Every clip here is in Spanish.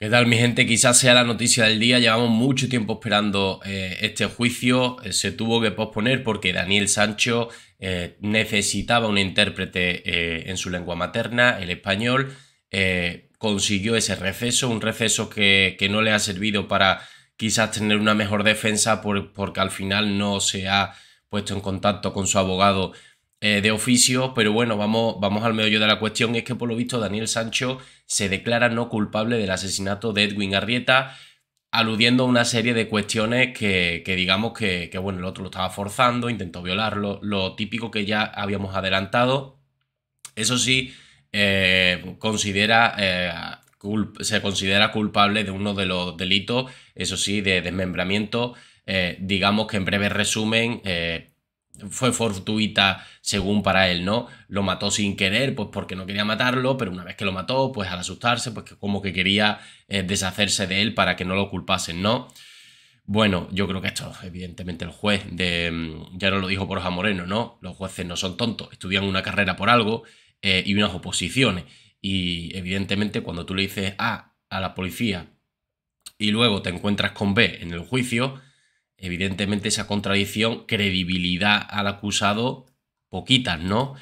¿Qué tal mi gente? Quizás sea la noticia del día. Llevamos mucho tiempo esperando eh, este juicio. Eh, se tuvo que posponer porque Daniel Sancho eh, necesitaba un intérprete en su lengua materna, el español. consiguió ese receso, un receso que, no le ha servido para quizás tener una mejor defensa porque al final no se ha puesto en contacto con su abogado eh, de oficio, pero bueno, vamos, vamos al meollo de la cuestión. Es que por lo visto Daniel Sancho se declara no culpable del asesinato de Edwin Arrieta, aludiendo a una serie de cuestiones que, digamos que, bueno, el otro lo estaba forzando, intentó violarlo, lo típico que ya habíamos adelantado. Eso sí, eh, considera, eh, se considera culpable de uno de los delitos, eso sí, de desmembramiento. digamos que en breve resumen fue fortuita según para él, ¿no? Lo mató sin querer, pues porque no quería matarlo, pero una vez que lo mató, pues al asustarse, pues como que quería eh, deshacerse de él para que no lo culpasen, ¿no? Bueno, yo creo que esto, evidentemente, el juez de. Mm, ya no lo dijo Borja Moreno, ¿no? Los jueces no son tontos, estudian una carrera por algo eh, y unas oposiciones. Y evidentemente, cuando tú le dices A a la policía y luego te encuentras con B en el juicio, evidentemente esa contradicción, credibilidad al acusado, poquitas, ¿no?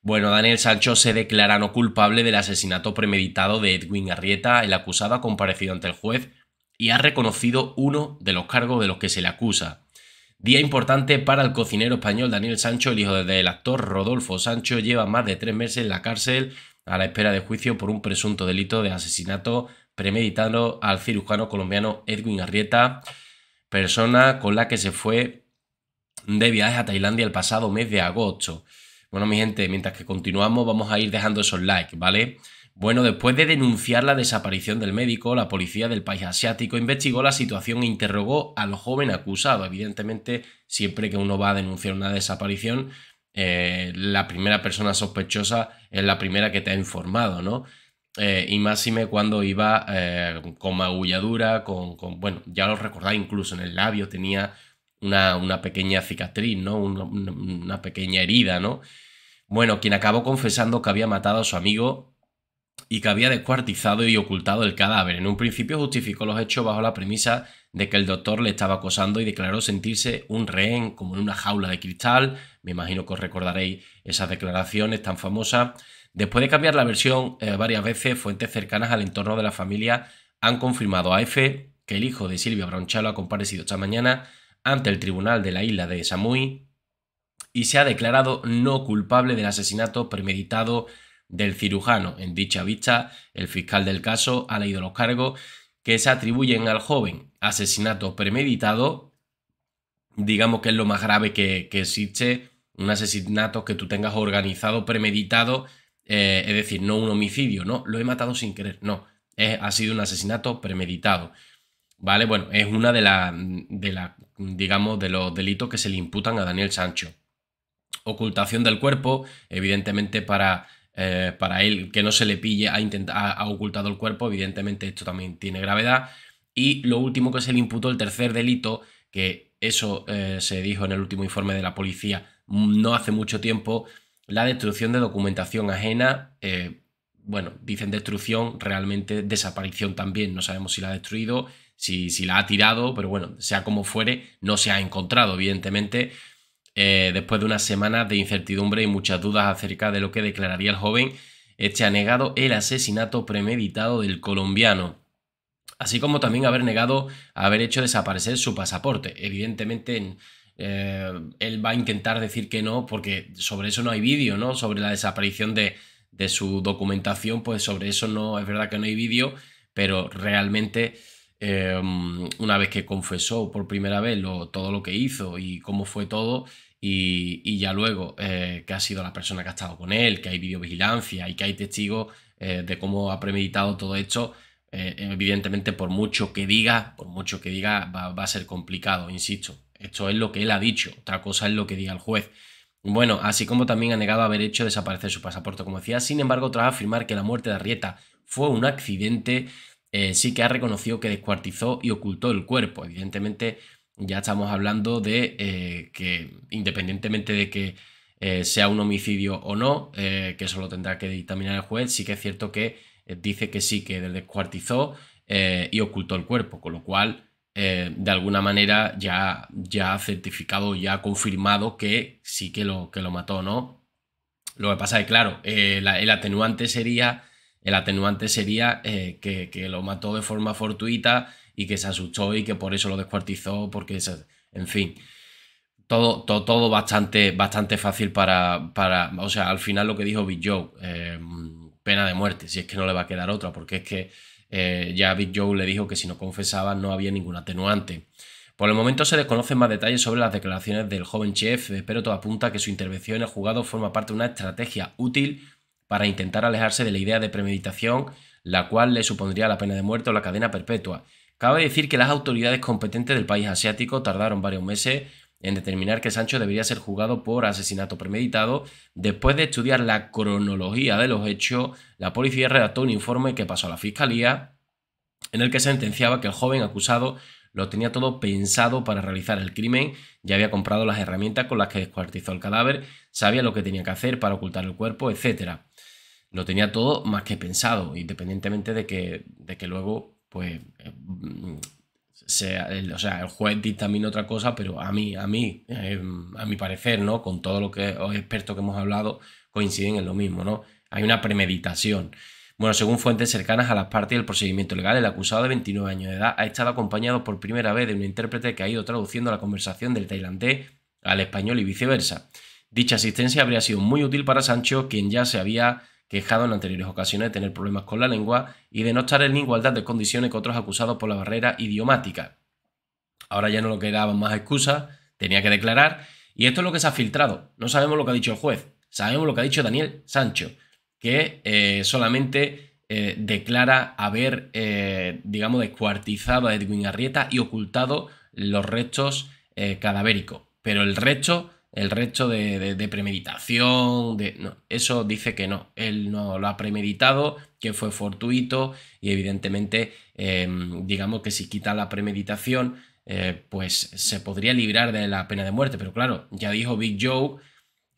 Bueno, Daniel Sancho se declara no culpable del asesinato premeditado de Edwin Arrieta. El acusado ha comparecido ante el juez y ha reconocido uno de los cargos de los que se le acusa. Día importante para el cocinero español Daniel Sancho, el hijo del actor Rodolfo Sancho, lleva más de tres meses en la cárcel a la espera de juicio por un presunto delito de asesinato premeditado al cirujano colombiano Edwin Arrieta persona con la que se fue de viaje a Tailandia el pasado mes de agosto. Bueno, mi gente, mientras que continuamos, vamos a ir dejando esos likes, ¿vale? Bueno, después de denunciar la desaparición del médico, la policía del país asiático investigó la situación e interrogó al joven acusado. Evidentemente, siempre que uno va a denunciar una desaparición, eh, la primera persona sospechosa es la primera que te ha informado, ¿no? Eh, y más cuando iba eh, con magulladura, con, con, bueno, ya lo recordáis, incluso en el labio tenía una, pequeña cicatriz, ¿no? Una, una, pequeña herida, ¿no? Bueno, quien acabó confesando que había matado a su amigo y que había descuartizado y ocultado el cadáver. En un principio justificó los hechos bajo la premisa de que el doctor le estaba acosando y declaró sentirse un rehén como en una jaula de cristal. Me imagino que os recordaréis esas declaraciones tan famosas Después de cambiar la versión eh, varias veces, fuentes cercanas al entorno de la familia han confirmado a EFE que el hijo de Silvia Bronchalo ha comparecido esta mañana ante el tribunal de la isla de Samui y se ha declarado no culpable del asesinato premeditado del cirujano. En dicha vista, el fiscal del caso ha leído los cargos que se atribuyen al joven. Asesinato premeditado, digamos que es lo más grave que, que existe, un asesinato que tú tengas organizado, premeditado, eh, es decir, no un homicidio, no, lo he matado sin querer, no. ha sido un asesinato premeditado. ¿Vale? Bueno, es una de las, de la, digamos, de los delitos que se le imputan a Daniel Sancho. Ocultación del cuerpo, evidentemente para, eh, para él que no se le pille, ha, ha ocultado el cuerpo, evidentemente esto también tiene gravedad. Y lo último que se le imputó, el tercer delito, que eso eh, se dijo en el último informe de la policía mm, no hace mucho tiempo, la destrucción de documentación ajena. Eh, bueno, dicen destrucción, realmente desaparición también. No sabemos si la ha destruido, si, si la ha tirado, pero bueno, sea como fuere, no se ha encontrado, evidentemente. Eh, después de unas semanas de incertidumbre y muchas dudas acerca de lo que declararía el joven, este ha negado el asesinato premeditado del colombiano, así como también haber negado haber hecho desaparecer su pasaporte. Evidentemente, eh, él va a intentar decir que no, porque sobre eso no hay vídeo, ¿no? Sobre la desaparición de, su documentación, pues sobre eso no, es verdad que no hay vídeo, pero realmente em, una vez que confesó por primera vez lo, todo lo que hizo y cómo fue todo, y, ya luego eh, que ha sido la persona que ha estado con él, que hay videovigilancia y que hay testigos eh, de cómo ha premeditado todo esto, evidentemente por mucho que diga, por mucho que diga, va a ser complicado, insisto. Esto es lo que él ha dicho, otra cosa es lo que diga el juez. Bueno, así como también ha negado haber hecho desaparecer su pasaporte, como decía. Sin embargo, tras afirmar que la muerte de Arrieta fue un accidente, eh, sí que ha reconocido que descuartizó y ocultó el cuerpo. Evidentemente, ya estamos hablando de eh, que, independientemente de que eh, sea un homicidio o no, que eso lo tendrá que dictaminar el juez, sí que es cierto que dice que sí, que descuartizó y ocultó el cuerpo, con lo cual eh, de alguna manera ya, ya ha certificado, ya ha confirmado que sí que lo, que lo mató, ¿no? Lo que pasa es claro, eh, el atenuante sería, el atenuante sería eh, que, lo mató de forma fortuita y que se asustó y que por eso lo descuartizó, porque, en fin, todo, todo, bastante, bastante fácil para, para, o sea, al final lo que dijo Big Joe, pena de muerte, si es que no le va a quedar otra, porque es que eh, ya Big Joe le dijo que si no confesaba no había ningún atenuante. Por el momento se desconocen más detalles sobre las declaraciones del joven chef, pero todo apunta a que su intervención en el jugado forma parte de una estrategia útil para intentar alejarse de la idea de premeditación, la cual le supondría la pena de muerte o la cadena perpetua. Cabe decir que las autoridades competentes del país asiático tardaron varios meses en determinar que Sancho debería ser juzgado por asesinato premeditado. Después de estudiar la cronología de los hechos, la policía redactó un informe que pasó a la fiscalía en el que sentenciaba que el joven acusado lo tenía todo pensado para realizar el crimen, ya había comprado las herramientas con las que descuartizó el cadáver, sabía lo que tenía que hacer para ocultar el cuerpo, etc. Lo tenía todo más que pensado, independientemente de que, de que luego pues, eh, o sea, el juez dictamina otra cosa, pero a mí, a mí, em, a mi parecer, ¿no? Con todo lo que los expertos que hemos hablado coinciden en lo mismo, ¿no? Hay una premeditación. Bueno, según fuentes cercanas a las partes del procedimiento legal, el acusado de 29 años de edad ha estado acompañado por primera vez de un intérprete que ha ido traduciendo la conversación del tailandés al español y viceversa. Dicha asistencia habría sido muy útil para Sancho, quien ya se había quejado en anteriores ocasiones de tener problemas con la lengua y de no estar en igualdad de condiciones que otros acusados por la barrera idiomática. Ahora ya no le quedaban más excusas, tenía que declarar, y esto es lo que se ha filtrado. No sabemos lo que ha dicho el juez, sabemos lo que ha dicho Daniel Sancho, que eh, solamente eh, declara haber, eh, digamos, descuartizado a Edwin Arrieta y ocultado los restos cadavéricos. Pero el resto el resto de, premeditación, de, no, eso dice que no, él no lo ha premeditado, que fue fortuito y evidentemente em, digamos que si quita la premeditación eh, pues se podría librar de la pena de muerte, pero claro, ya dijo Big Joe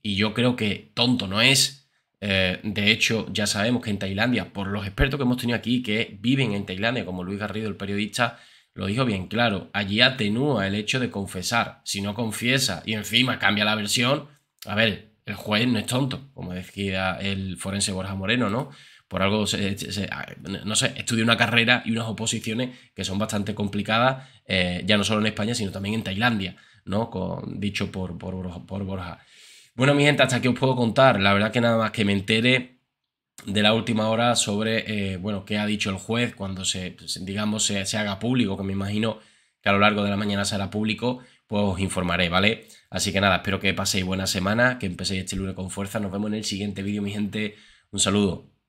y yo creo que tonto no es. Eh, de hecho, ya sabemos que en Tailandia, por los expertos que hemos tenido aquí que viven en Tailandia, como Luis Garrido, el periodista, lo dijo bien claro, allí atenúa el hecho de confesar. Si no confiesa y encima cambia la versión, a ver, el juez no es tonto, como decía el forense Borja Moreno, ¿no? Por algo, no sé, estudia una carrera y unas oposiciones que son bastante complicadas, eh, ya no solo en España, sino también en Tailandia, ¿no? dicho por, por, por Borja. Bueno, mi gente, hasta aquí os puedo contar. La verdad que nada más que me entere de la última hora sobre, eh, bueno, qué ha dicho el juez cuando se, pues, digamos, se, haga público, que me imagino que a lo largo de la mañana será público, pues os informaré, ¿vale? Así que nada, espero que paséis buena semana, que empecéis este lunes con fuerza, nos vemos en el siguiente vídeo, mi gente, un saludo.